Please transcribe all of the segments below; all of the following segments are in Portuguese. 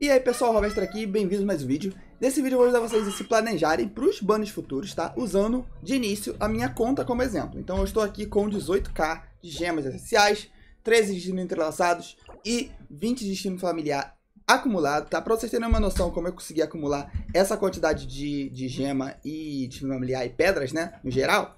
E aí pessoal, Roberto aqui, bem-vindos a mais um vídeo. Nesse vídeo eu vou ajudar vocês a se planejarem para os banners futuros, tá? Usando de início a minha conta como exemplo. Então eu estou aqui com 18k de gemas essenciais, 13 destinos entrelaçados e 20 destinos familiar acumulado, tá? Para vocês terem uma noção como eu consegui acumular essa quantidade de, de gema e destino familiar e pedras, né? No geral,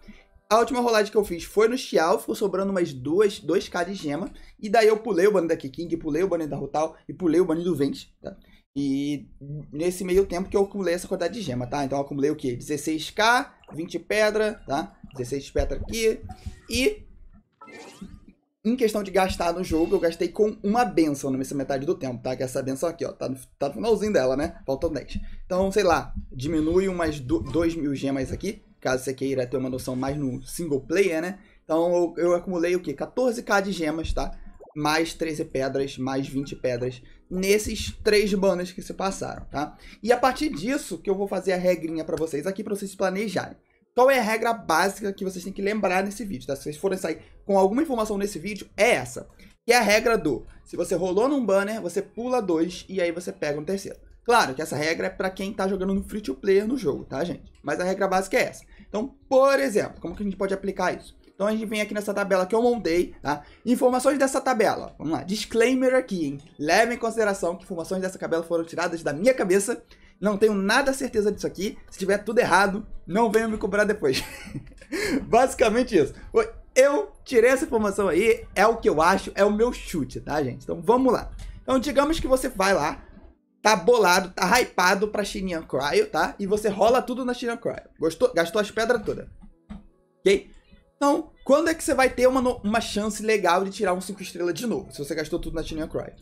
a última rolagem que eu fiz foi no Xiao, ficou sobrando umas duas, 2k de gema. E daí eu pulei o banner da Kiking, pulei o banner da Rutal e pulei o banner do Vente, tá? E nesse meio tempo que eu acumulei essa quantidade de gema, tá? Então eu acumulei o quê? 16k, 20 pedra, tá? 16 pedra aqui. E em questão de gastar no jogo, eu gastei com uma benção nessa metade do tempo, tá? Que é essa benção aqui, ó, tá no, tá no finalzinho dela, né? Faltam 10. Então, sei lá, diminui umas 2 mil gemas aqui caso você queira ter uma noção mais no single player, né? Então eu, eu acumulei o que? 14k de gemas, tá? Mais 13 pedras, mais 20 pedras nesses três banners que se passaram, tá? E a partir disso que eu vou fazer a regrinha para vocês aqui para vocês planejarem. Qual é a regra básica que vocês têm que lembrar nesse vídeo, tá? Se vocês forem sair com alguma informação nesse vídeo, é essa. Que é a regra do, se você rolou num banner, você pula dois e aí você pega um terceiro. Claro que essa regra é para quem está jogando no free to player no jogo, tá, gente? Mas a regra básica é essa. Então, por exemplo, como que a gente pode aplicar isso? Então a gente vem aqui nessa tabela que eu montei, tá? Informações dessa tabela, vamos lá, disclaimer aqui, hein? Leve em consideração que informações dessa tabela foram tiradas da minha cabeça, não tenho nada certeza disso aqui, se tiver tudo errado, não venham me cobrar depois. Basicamente isso. Eu tirei essa informação aí, é o que eu acho, é o meu chute, tá, gente? Então vamos lá. Então digamos que você vai lá, tá bolado, tá hypado pra Shinian Cryo, tá? E você rola tudo na Shinian Cryo. Gostou? Gastou as pedras todas. Ok? Então, quando é que você vai ter uma, uma chance legal de tirar um 5 estrelas de novo? Se você gastou tudo na Shinian Cryo.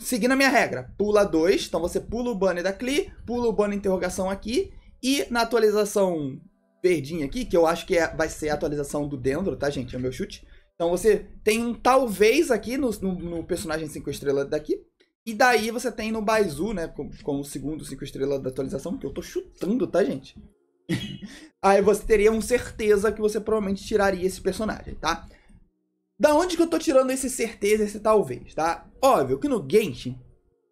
Seguindo a minha regra, pula 2, então você pula o banner da Cli, pula o banner interrogação aqui, e na atualização verdinha aqui, que eu acho que é, vai ser a atualização do Dendro, tá, gente? É o meu chute. Então você tem um talvez aqui no, no, no personagem 5 estrelas daqui, e daí você tem no Baizu, né, como, o segundo cinco estrelas da atualização, que eu tô chutando, tá, gente? Aí você teria um certeza que você provavelmente tiraria esse personagem, tá? Da onde que eu tô tirando esse certeza, esse talvez, tá? Óbvio que no Genshin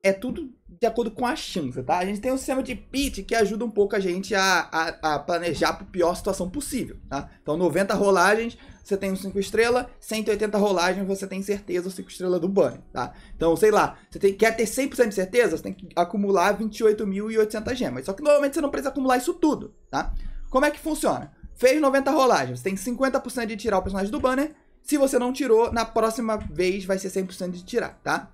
é tudo de acordo com a chance, tá? A gente tem um sistema de pit que ajuda um pouco a gente a, a, a planejar para a pior situação possível, tá? Então 90 rolagens, você tem um 5 estrela, 180 rolagens, você tem certeza o 5 estrela do banner, tá? Então, sei lá, você tem, quer ter 100% de certeza, você tem que acumular 28.800 gemas. Só que normalmente você não precisa acumular isso tudo, tá? Como é que funciona? Fez 90 rolagens, você tem 50% de tirar o personagem do banner. Se você não tirou, na próxima vez vai ser 100% de tirar, tá?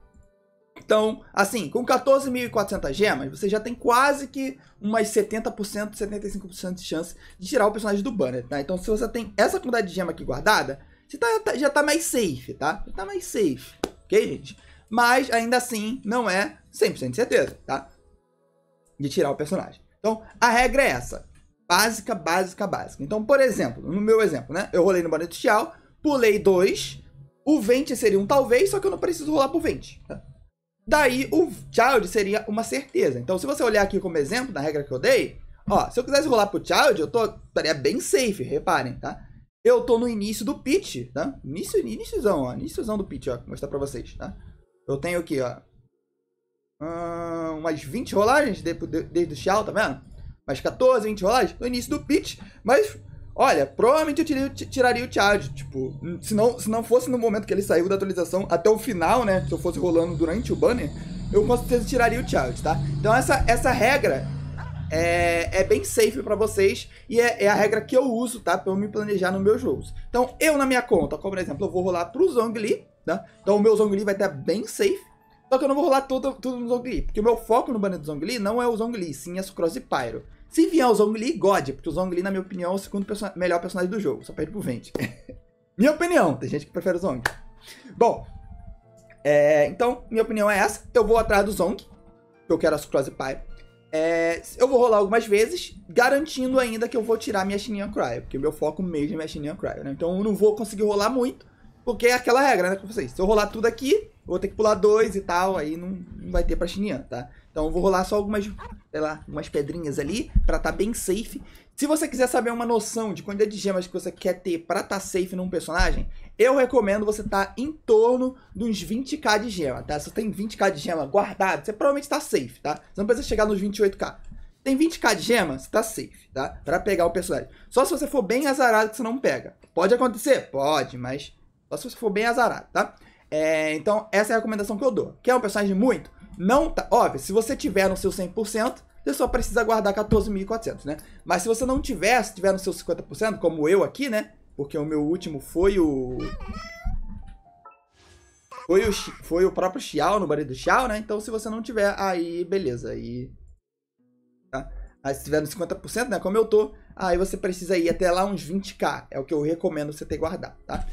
Então, assim, com 14.400 gemas, você já tem quase que umas 70%, 75% de chance de tirar o personagem do banner, tá? Então, se você tem essa quantidade de gema aqui guardada, você tá, tá já tá mais safe, tá? Já tá mais safe, ok, gente? Mas, ainda assim, não é 100% de certeza, tá? De tirar o personagem. Então, a regra é essa. Básica, básica, básica. Então, por exemplo, no meu exemplo, né? Eu rolei no banner social, pulei dois o 20 seria um talvez, só que eu não preciso rolar pro 20, tá? Daí o child seria uma certeza. Então, se você olhar aqui como exemplo, na regra que eu dei, ó, se eu quisesse rolar pro child, eu tô, estaria bem safe, reparem, tá? Eu tô no início do pitch, tá? Início, iníciozão, ó, iníciozão do pitch, ó, vou mostrar pra vocês, tá? Eu tenho aqui, ó, umas 20 rolagens desde o child, tá vendo? Mais 14, 20 rolagens, no início do pitch, mas Olha, provavelmente eu tiraria o charge, tipo, se não, se não fosse no momento que ele saiu da atualização até o final, né? Se eu fosse rolando durante o banner, eu com certeza tiraria o charge, tá? Então essa, essa regra é, é bem safe para vocês e é, é, a regra que eu uso, tá? Pra eu me planejar nos meus jogos. Então eu na minha conta, como por exemplo, eu vou rolar pro Zhongli, tá? Né? Então o meu Zhongli vai estar bem safe. Só que eu não vou rolar tudo, tudo no Zhongli, porque o meu foco no banner do Zhongli não é o Zhongli, sim é o e Pyro. Se vier o Zhongli, God, porque o Zhongli, na minha opinião, é o segundo perso melhor personagem do jogo, só perde pro Vente. minha opinião, tem gente que prefere o Zong. Bom, é, então, minha opinião é essa. Eu vou atrás do Zong, que eu quero a Crossfire. É, eu vou rolar algumas vezes, garantindo ainda que eu vou tirar minha Shinian Cry, porque meu foco mesmo é minha Shinian Cry. né? Então eu não vou conseguir rolar muito, porque é aquela regra, né, com vocês. Se eu rolar tudo aqui, vou ter que pular dois e tal, aí não, não vai ter praxininha, tá? Então eu vou rolar só algumas, sei lá, umas pedrinhas ali, pra tá bem safe. Se você quiser saber uma noção de quantidade de gemas que você quer ter pra tá safe num personagem, eu recomendo você tá em torno de uns 20k de gema, tá? Se você tem 20k de gema guardado, você provavelmente tá safe, tá? Você não precisa chegar nos 28k. Tem 20k de gema, você tá safe, tá? Pra pegar o personagem. Só se você for bem azarado que você não pega. Pode acontecer? Pode, mas só se você for bem azarado, tá? É, então, essa é a recomendação que eu dou. Quer um personagem muito? Não tá. Óbvio, se você tiver no seu 100%, você só precisa guardar 14.400, né? Mas se você não tiver, se tiver no seu 50%, como eu aqui, né? Porque o meu último foi o... Foi o, foi o próprio Xiao, no barulho do Xiao, né? Então, se você não tiver, aí beleza. Aí, tá? aí se tiver no 50%, né? Como eu tô, aí você precisa ir até lá uns 20k. É o que eu recomendo você ter guardado, tá?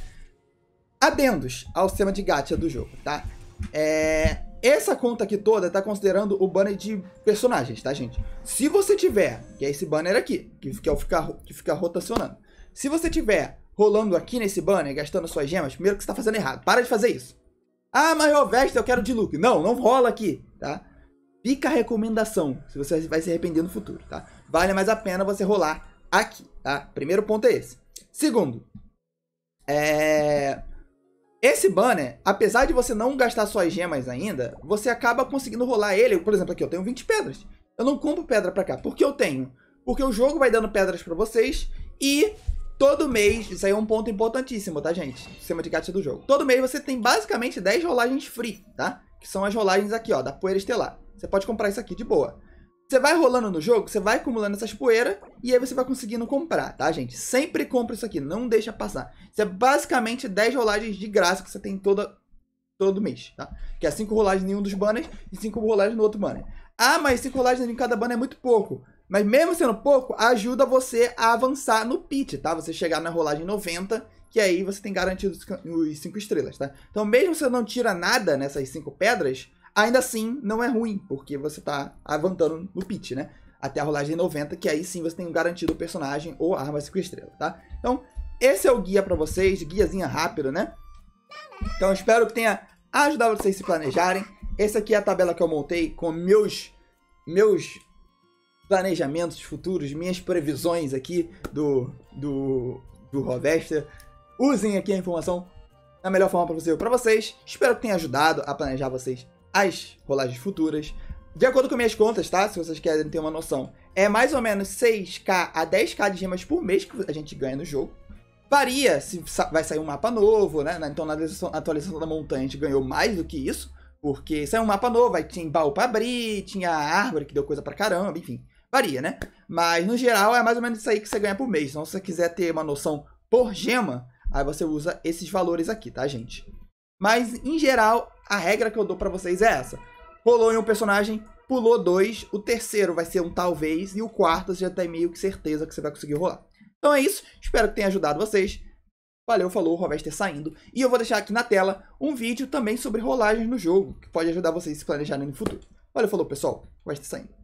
Adendos ao sistema de gacha do jogo, tá? É, essa conta aqui toda tá considerando o banner de personagens, tá, gente? Se você tiver, que é esse banner aqui, que, que, é o ficar, que fica rotacionando. Se você tiver rolando aqui nesse banner, gastando suas gemas, primeiro que você tá fazendo errado. Para de fazer isso. Ah, mas eu veste, eu quero de look. Não, não rola aqui, tá? Fica a recomendação, se você vai se arrepender no futuro, tá? Vale mais a pena você rolar aqui, tá? Primeiro ponto é esse. Segundo, é... Esse banner, apesar de você não gastar suas gemas ainda, você acaba conseguindo rolar ele. Por exemplo, aqui eu tenho 20 pedras. Eu não compro pedra pra cá. Por que eu tenho? Porque o jogo vai dando pedras pra vocês e todo mês, isso aí é um ponto importantíssimo, tá, gente? Sistema de gacha do jogo. Todo mês você tem basicamente 10 rolagens free, tá? Que são as rolagens aqui, ó, da poeira estelar. Você pode comprar isso aqui de boa. Você vai rolando no jogo, você vai acumulando essas poeiras e aí você vai conseguindo comprar, tá, gente? Sempre compra isso aqui, não deixa passar. Isso é basicamente 10 rolagens de graça que você tem toda, todo mês, tá? Que é 5 rolagens em um dos banners e 5 rolagens no outro banner. Ah, mas 5 rolagens em cada banner é muito pouco. Mas mesmo sendo pouco, ajuda você a avançar no pit, tá? Você chegar na rolagem 90, que aí você tem garantido os 5 estrelas, tá? Então mesmo se você não tira nada nessas 5 pedras, Ainda assim, não é ruim, porque você tá avançando no pitch, né? Até a rolagem 90, que aí sim você tem garantido o personagem ou a arma 5 estrelas, tá? Então, esse é o guia para vocês, guiazinha rápido, né? Então, espero que tenha ajudado vocês a se planejarem. Essa aqui é a tabela que eu montei com meus meus planejamentos futuros, minhas previsões aqui do do do Rovester. Usem aqui a informação da melhor forma possível para vocês. Espero que tenha ajudado a planejar vocês as rolagens futuras. De acordo com minhas contas, tá? Se vocês querem ter uma noção, é mais ou menos 6k a 10k de gemas por mês que a gente ganha no jogo. Varia se vai sair um mapa novo, né? Então na atualização da montanha a gente ganhou mais do que isso, porque saiu um mapa novo, aí tinha baú pra abrir, tinha árvore que deu coisa pra caramba, enfim. Varia, né? Mas no geral é mais ou menos isso aí que você ganha por mês. Então se você quiser ter uma noção por gema, aí você usa esses valores aqui, tá, gente? Mas em geral a regra que eu dou pra vocês é essa. Rolou em um personagem, pulou dois, o terceiro vai ser um talvez, e o quarto você já tem meio que certeza que você vai conseguir rolar. Então é isso, espero que tenha ajudado vocês. Valeu, falou, Rovester saindo. E eu vou deixar aqui na tela um vídeo também sobre rolagens no jogo, que pode ajudar vocês a se planejarem no futuro. Valeu, falou, pessoal. Rovester saindo.